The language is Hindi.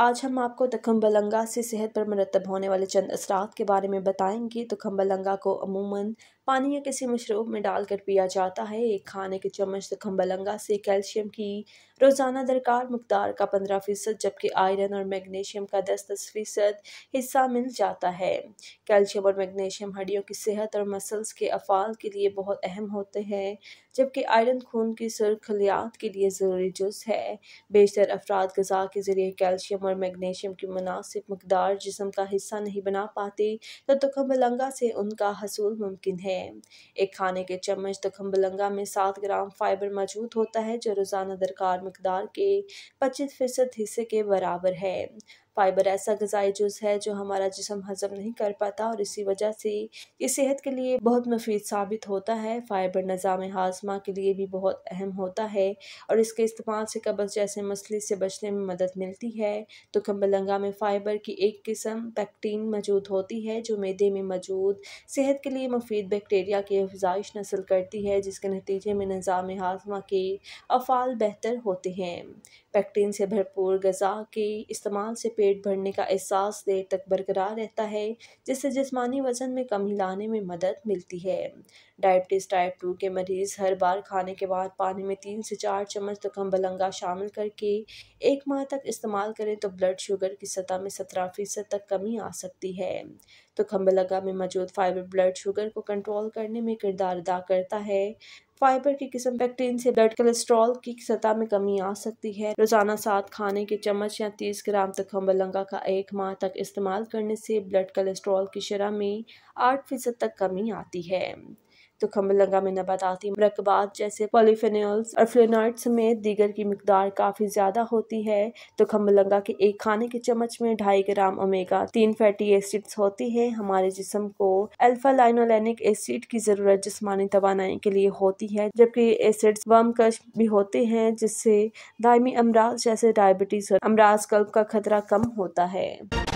आज हम आपको तखम्बलंगा से सेहत पर मरतब होने वाले चंद असरात के बारे में बताएंगे तो खम्बलंगा को अमूमन पानी या किसी मशरूब में डालकर पिया जाता है एक खाने के चम्मच जख्म खम्बलंगा से कैल्शियम की रोज़ाना दरकार मकदार का पंद्रह फ़ीसद जबकि आयरन और मैग्नीशियम का दस दस फ़ीसद हिस्सा मिल जाता है कैल्शियम और मैग्नीशियम हड्डियों की सेहत और मसल्स के अफाल के लिए बहुत अहम होते हैं जबकि आयरन खून की सुरखलियात के लिए ज़रूरी जुज है बेशतर अफराद गज़ा के ज़रिए कैल्शियम और मैग्नीशियम की मुनासिब मकदार जिसम का हिस्सा नहीं बना पाते तो तखम तो से उनका हसूल मुमकिन है हैं एक खाने के चम्मच दखम्बलंगा तो में सात ग्राम फाइबर मौजूद होता है जो रोज़ाना दरकार मकदार के पच्चीस फ़ीसद हिस्से के बराबर है फाइबर ऐसा गज़ाई जुज़ है जो हमारा जिसम हज़म नहीं कर पाता और इसी वजह से ये सेहत के लिए बहुत मुफीद साबित होता है फ़ाइबर निज़ाम हाजमा के लिए भी बहुत अहम होता है और इसके इस्तेमाल से कब्ज़ जैसे मसले से बचने में मदद मिलती है तो कम्बलंगा में फ़ाइबर की एक किस्म पैक्टीन मौजूद होती है जो मैदे में मौजूद सेहत के लिए मुफीद बैक्टीरिया की अफजाइश नसल करती है जिसके नतीजे में निज़ाम हाजमा के अफाल बेहतर होते हैं पैक्टीन से भरपूर गज़ा के इस्तेमाल से पेट भरने का एहसास देर तक बरकरार रहता है जिससे जिसमानी वज़न में कमी लाने में मदद मिलती है डायबिटीज़ टाइप टू के मरीज़ हर बार खाने के बाद पानी में तीन से चार चम्मच हम तो बलंगा शामिल करके एक माह तक इस्तेमाल करें तो ब्लड शुगर की सतह में सत्रह फ़ीसद तक कमी आ सकती है तो खम्बलगा में मौजूद फाइबर ब्लड शुगर को कंट्रोल करने में किरदार अदा करता है फाइबर की किस्म बैक्टीरियन से ब्लड कोलेस्ट्रॉल की सतह में कमी आ सकती है रोजाना सात खाने के चम्मच या तीस ग्राम तक हम्बलंगा का एक माह तक इस्तेमाल करने से ब्लड कोलेस्ट्रॉल की शरह में आठ फीसद तक कमी आती है तो खम्बलंगा में नबाताती मरकबात जैसे पॉलीफेनल्स और फ्लोनाइट समेत दीगर की मकदार काफ़ी ज़्यादा होती है तो खम्बलंगा के एक खाने के चम्मच में ढाई ग्राम ओमेगा तीन फैटी एसिड्स होती है हमारे जिसम को अल्फा लाइनोलैनिक एसिड की ज़रूरत जिसमानी तोानाई के लिए होती है जबकि एसिड्स कश भी होते हैं जिससे दायमी अमराज जैसे डायबिटीज़ और अमराज कल्ब का खतरा कम होता है